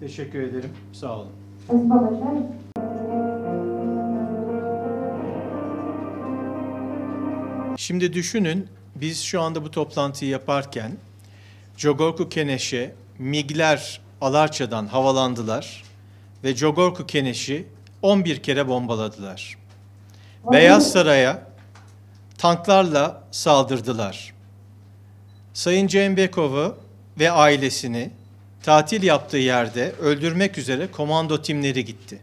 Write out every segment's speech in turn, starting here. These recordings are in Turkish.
Teşekkür ederim. Sağ olun. Şimdi düşünün biz şu anda bu toplantıyı yaparken Jogorku Keneş'e MIG'ler Alarça'dan havalandılar ve Jogorku Keneş'i 11 kere bombaladılar. Ay. Beyaz Saray'a tanklarla saldırdılar. Sayın Cem ve ailesini tatil yaptığı yerde öldürmek üzere komando timleri gitti.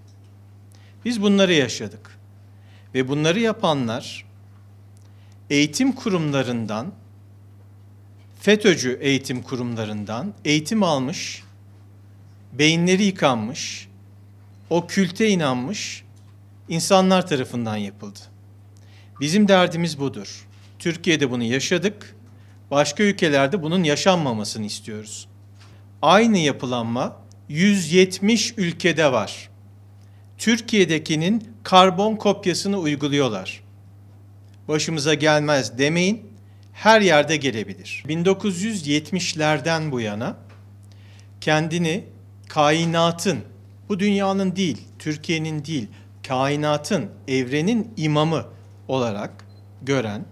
Biz bunları yaşadık. Ve bunları yapanlar eğitim kurumlarından, FETÖ'cü eğitim kurumlarından eğitim almış, beyinleri yıkanmış, o külte inanmış insanlar tarafından yapıldı. Bizim derdimiz budur. Türkiye'de bunu yaşadık. Başka ülkelerde bunun yaşanmamasını istiyoruz. Aynı yapılanma 170 ülkede var. Türkiye'dekinin karbon kopyasını uyguluyorlar. Başımıza gelmez demeyin, her yerde gelebilir. 1970'lerden bu yana kendini kainatın, bu dünyanın değil, Türkiye'nin değil, kainatın, evrenin imamı olarak gören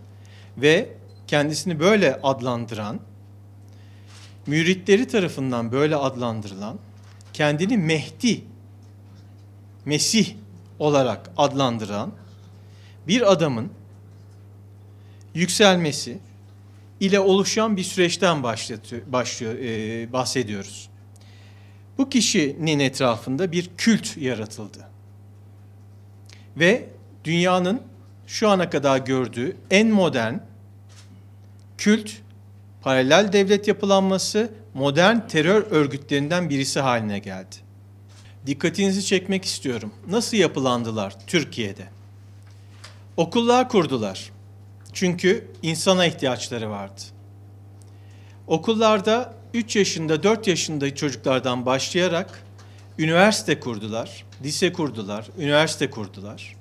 ve kendisini böyle adlandıran müritleri tarafından böyle adlandırılan, kendini Mehdi, Mesih olarak adlandıran bir adamın yükselmesi ile oluşan bir süreçten başlatıyor, başlıyor, e, bahsediyoruz. Bu kişinin etrafında bir kült yaratıldı. Ve dünyanın şu ana kadar gördüğü en modern kült paralel devlet yapılanması modern terör örgütlerinden birisi haline geldi. Dikkatinizi çekmek istiyorum. Nasıl yapılandılar Türkiye'de? Okullar kurdular. Çünkü insana ihtiyaçları vardı. Okullarda 3 yaşında, 4 yaşında çocuklardan başlayarak üniversite kurdular, lise kurdular, üniversite kurdular.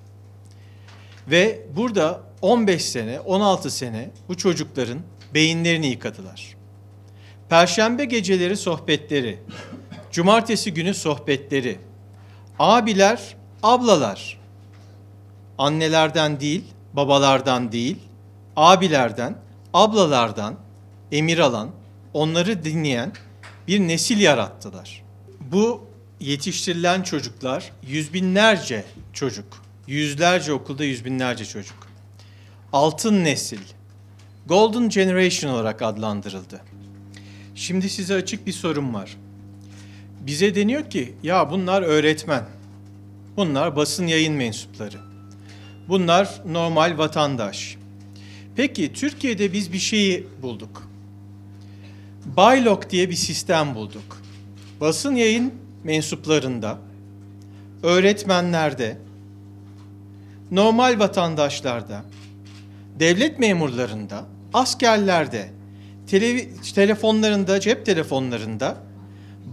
Ve burada 15 sene, 16 sene bu çocukların beyinlerini yıkadılar. Perşembe geceleri sohbetleri, cumartesi günü sohbetleri, abiler, ablalar, annelerden değil, babalardan değil, abilerden, ablalardan emir alan, onları dinleyen bir nesil yarattılar. Bu yetiştirilen çocuklar yüz binlerce çocuk. Yüzlerce okulda yüz binlerce çocuk. Altın nesil, Golden Generation olarak adlandırıldı. Şimdi size açık bir sorum var. Bize deniyor ki ya bunlar öğretmen. Bunlar basın yayın mensupları. Bunlar normal vatandaş. Peki Türkiye'de biz bir şeyi bulduk. Baylok diye bir sistem bulduk. Basın yayın mensuplarında, öğretmenlerde, normal vatandaşlarda, devlet memurlarında, askerlerde, tele, telefonlarında, cep telefonlarında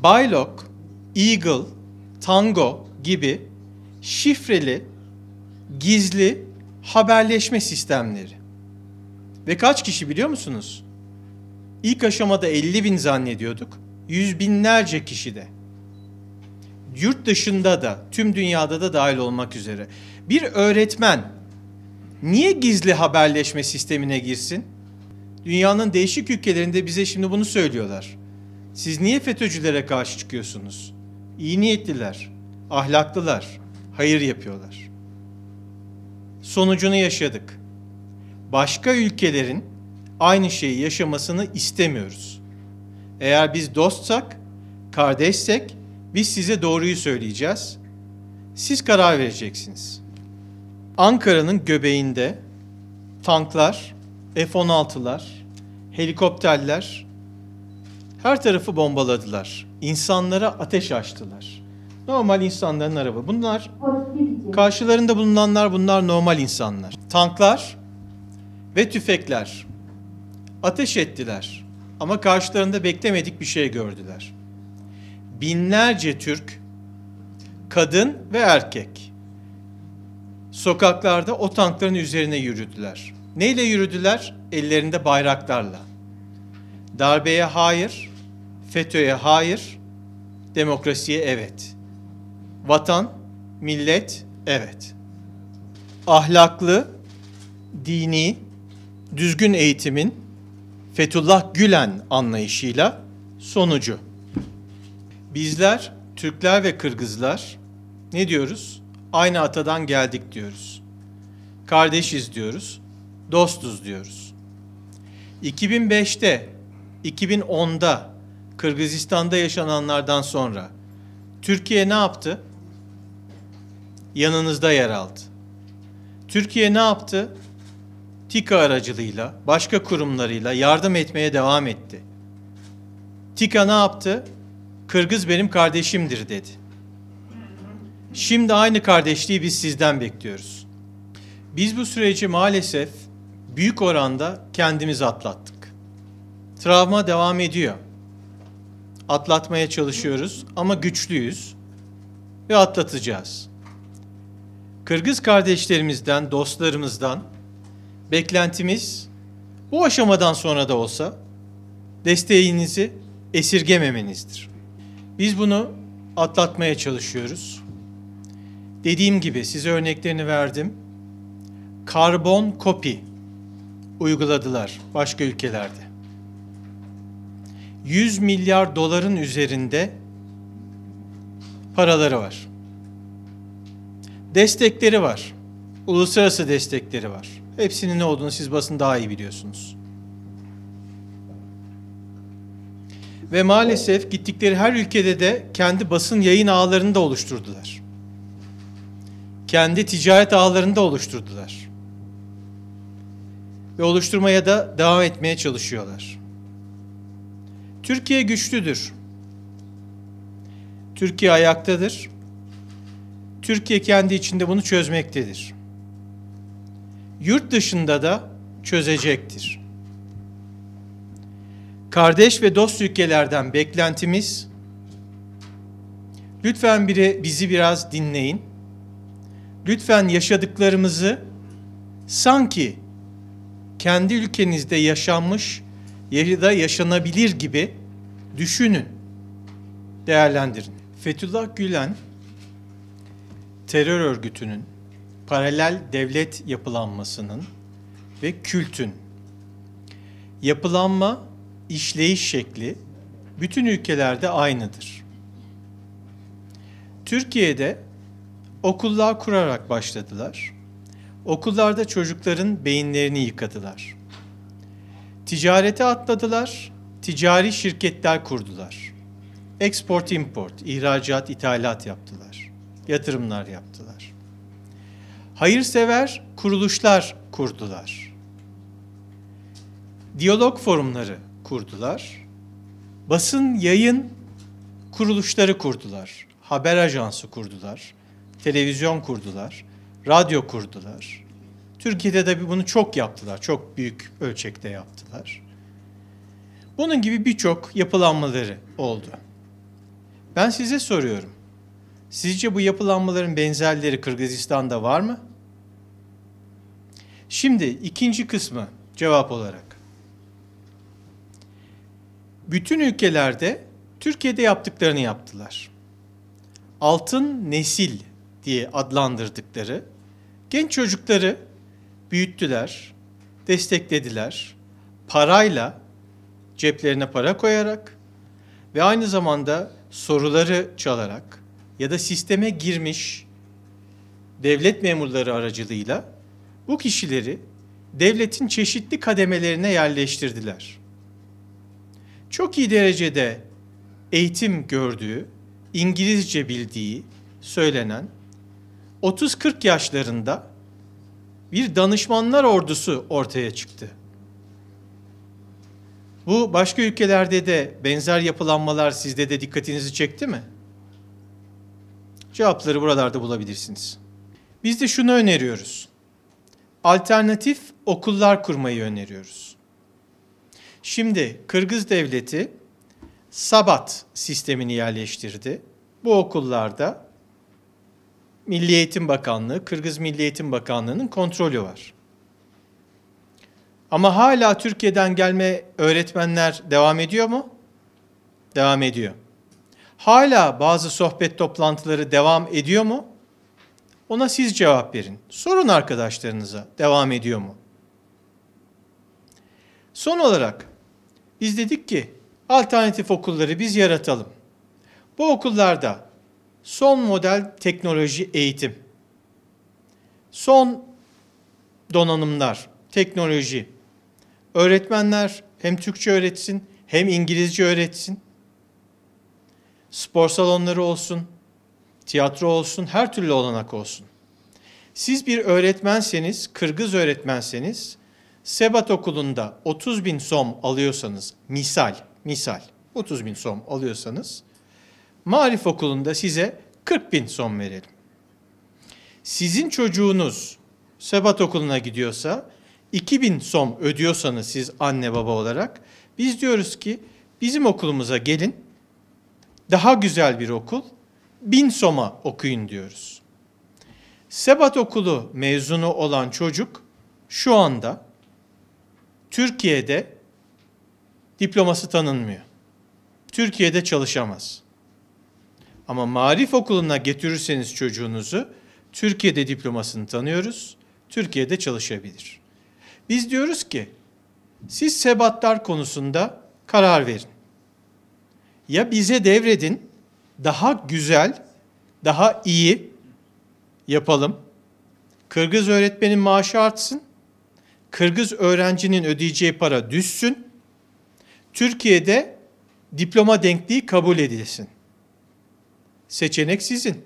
Bylock, Eagle, Tango gibi şifreli, gizli haberleşme sistemleri. Ve kaç kişi biliyor musunuz? İlk aşamada 50 bin zannediyorduk. Yüz binlerce kişi de. Yurt dışında da, tüm dünyada da dahil olmak üzere. Bir öğretmen niye gizli haberleşme sistemine girsin? Dünyanın değişik ülkelerinde bize şimdi bunu söylüyorlar. Siz niye FETÖ'cülere karşı çıkıyorsunuz? İyi niyetliler, ahlaklılar, hayır yapıyorlar. Sonucunu yaşadık. Başka ülkelerin aynı şeyi yaşamasını istemiyoruz. Eğer biz dostsak, kardeşsek biz size doğruyu söyleyeceğiz. Siz karar vereceksiniz.'' Ankara'nın göbeğinde tanklar, F-16'lar, helikopterler her tarafı bombaladılar. İnsanlara ateş açtılar. Normal insanların arabası. Bunlar karşılarında bulunanlar bunlar normal insanlar. Tanklar ve tüfekler ateş ettiler ama karşılarında beklemedik bir şey gördüler. Binlerce Türk, kadın ve erkek Sokaklarda o tankların üzerine yürüdüler. Neyle yürüdüler? Ellerinde bayraklarla. Darbeye hayır, FETÖ'ye hayır, demokrasiye evet. Vatan, millet evet. Ahlaklı, dini, düzgün eğitimin Fethullah Gülen anlayışıyla sonucu. Bizler Türkler ve Kırgızlar ne diyoruz? Aynı atadan geldik diyoruz. Kardeşiz diyoruz. Dostuz diyoruz. 2005'te, 2010'da Kırgızistan'da yaşananlardan sonra Türkiye ne yaptı? Yanınızda yer aldı. Türkiye ne yaptı? TİKA aracılığıyla, başka kurumlarıyla yardım etmeye devam etti. TİKA ne yaptı? Kırgız benim kardeşimdir dedi. Şimdi aynı kardeşliği biz sizden bekliyoruz. Biz bu süreci maalesef büyük oranda kendimiz atlattık. Travma devam ediyor. Atlatmaya çalışıyoruz ama güçlüyüz ve atlatacağız. Kırgız kardeşlerimizden, dostlarımızdan beklentimiz bu aşamadan sonra da olsa desteğinizi esirgememenizdir. Biz bunu atlatmaya çalışıyoruz. Dediğim gibi size örneklerini verdim. Karbon kopi uyguladılar başka ülkelerde. 100 milyar doların üzerinde paraları var. Destekleri var. Uluslararası destekleri var. Hepsinin ne olduğunu siz basın daha iyi biliyorsunuz. Ve maalesef gittikleri her ülkede de kendi basın yayın ağlarını da oluşturdular kendi ticaret ağlarını da oluşturdular. Ve oluşturmaya da devam etmeye çalışıyorlar. Türkiye güçlüdür. Türkiye ayaktadır. Türkiye kendi içinde bunu çözmektedir. Yurt dışında da çözecektir. Kardeş ve dost ülkelerden beklentimiz lütfen biri bizi biraz dinleyin lütfen yaşadıklarımızı sanki kendi ülkenizde yaşanmış ya da yaşanabilir gibi düşünün, değerlendirin. Fethullah Gülen terör örgütünün paralel devlet yapılanmasının ve kültün yapılanma işleyiş şekli bütün ülkelerde aynıdır. Türkiye'de Okullar kurarak başladılar. Okullarda çocukların beyinlerini yıkadılar. Ticarete atladılar, ticari şirketler kurdular. Export import, ihracat, ithalat yaptılar. Yatırımlar yaptılar. Hayırsever kuruluşlar kurdular. Diyalog forumları kurdular. Basın yayın kuruluşları kurdular. Haber ajansı kurdular televizyon kurdular, radyo kurdular. Türkiye'de de bunu çok yaptılar, çok büyük ölçekte yaptılar. Bunun gibi birçok yapılanmaları oldu. Ben size soruyorum. Sizce bu yapılanmaların benzerleri Kırgızistan'da var mı? Şimdi ikinci kısmı cevap olarak. Bütün ülkelerde Türkiye'de yaptıklarını yaptılar. Altın nesil diye adlandırdıkları genç çocukları büyüttüler, desteklediler. Parayla ceplerine para koyarak ve aynı zamanda soruları çalarak ya da sisteme girmiş devlet memurları aracılığıyla bu kişileri devletin çeşitli kademelerine yerleştirdiler. Çok iyi derecede eğitim gördüğü, İngilizce bildiği söylenen 30-40 yaşlarında bir danışmanlar ordusu ortaya çıktı. Bu başka ülkelerde de benzer yapılanmalar sizde de dikkatinizi çekti mi? Cevapları buralarda bulabilirsiniz. Biz de şunu öneriyoruz. Alternatif okullar kurmayı öneriyoruz. Şimdi Kırgız devleti Sabat sistemini yerleştirdi. Bu okullarda Milli Eğitim Bakanlığı, Kırgız Milli Eğitim Bakanlığı'nın kontrolü var. Ama hala Türkiye'den gelme öğretmenler devam ediyor mu? Devam ediyor. Hala bazı sohbet toplantıları devam ediyor mu? Ona siz cevap verin. Sorun arkadaşlarınıza devam ediyor mu? Son olarak biz dedik ki alternatif okulları biz yaratalım. Bu okullarda son model teknoloji eğitim, son donanımlar, teknoloji, öğretmenler hem Türkçe öğretsin hem İngilizce öğretsin, spor salonları olsun, tiyatro olsun, her türlü olanak olsun. Siz bir öğretmenseniz, Kırgız öğretmenseniz, Sebat okulunda 30 bin som alıyorsanız, misal, misal 30 bin som alıyorsanız, Marif okulunda size 40 bin son verelim. Sizin çocuğunuz sebat okuluna gidiyorsa 2 bin som ödüyorsanız siz anne baba olarak biz diyoruz ki bizim okulumuza gelin daha güzel bir okul bin soma okuyun diyoruz. Sebat okulu mezunu olan çocuk şu anda Türkiye'de diploması tanınmıyor. Türkiye'de çalışamaz. Ama marif okuluna getirirseniz çocuğunuzu Türkiye'de diplomasını tanıyoruz. Türkiye'de çalışabilir. Biz diyoruz ki siz sebatlar konusunda karar verin. Ya bize devredin, daha güzel, daha iyi yapalım. Kırgız öğretmenin maaşı artsın. Kırgız öğrencinin ödeyeceği para düşsün. Türkiye'de diploma denkliği kabul edilsin. Seçenek sizin.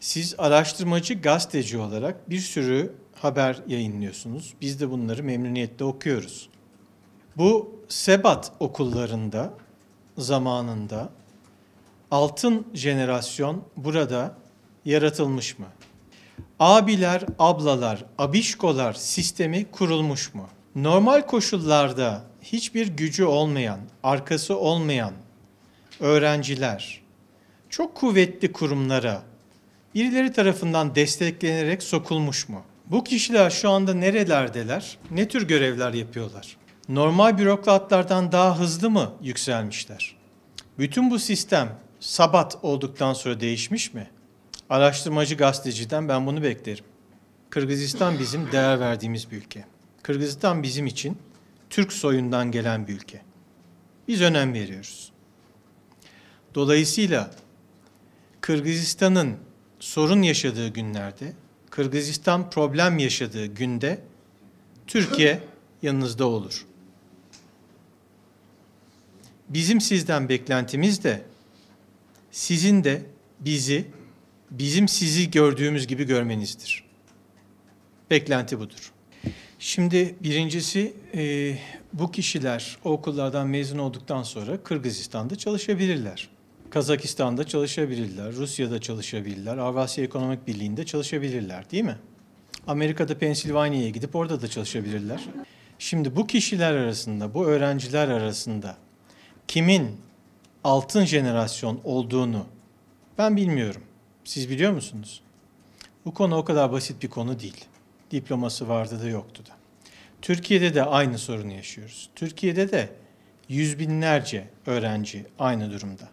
Siz araştırmacı gazeteci olarak bir sürü haber yayınlıyorsunuz. Biz de bunları memnuniyetle okuyoruz. Bu sebat okullarında zamanında altın jenerasyon burada yaratılmış mı? Abiler, ablalar, abişkolar sistemi kurulmuş mu? Normal koşullarda hiçbir gücü olmayan, arkası olmayan öğrenciler çok kuvvetli kurumlara birileri tarafından desteklenerek sokulmuş mu? Bu kişiler şu anda nerelerdeler? Ne tür görevler yapıyorlar? Normal bürokratlardan daha hızlı mı yükselmişler? Bütün bu sistem sabat olduktan sonra değişmiş mi? Araştırmacı gazeteciden ben bunu beklerim. Kırgızistan bizim değer verdiğimiz bir ülke. Kırgızistan bizim için Türk soyundan gelen bir ülke. Biz önem veriyoruz. Dolayısıyla Kırgızistan'ın sorun yaşadığı günlerde, Kırgızistan problem yaşadığı günde Türkiye yanınızda olur. Bizim sizden beklentimiz de sizin de bizi bizim sizi gördüğümüz gibi görmenizdir. Beklenti budur. Şimdi birincisi e, bu kişiler o okullardan mezun olduktan sonra Kırgızistan'da çalışabilirler. Kazakistan'da çalışabilirler, Rusya'da çalışabilirler, Avrasya Ekonomik Birliği'nde çalışabilirler değil mi? Amerika'da Pensilvanya'ya gidip orada da çalışabilirler. Şimdi bu kişiler arasında, bu öğrenciler arasında kimin altın jenerasyon olduğunu ben bilmiyorum. Siz biliyor musunuz? Bu konu o kadar basit bir konu değil. Diploması vardı da yoktu da. Türkiye'de de aynı sorunu yaşıyoruz. Türkiye'de de yüz binlerce öğrenci aynı durumda.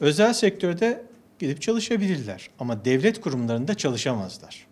Özel sektörde gidip çalışabilirler ama devlet kurumlarında çalışamazlar.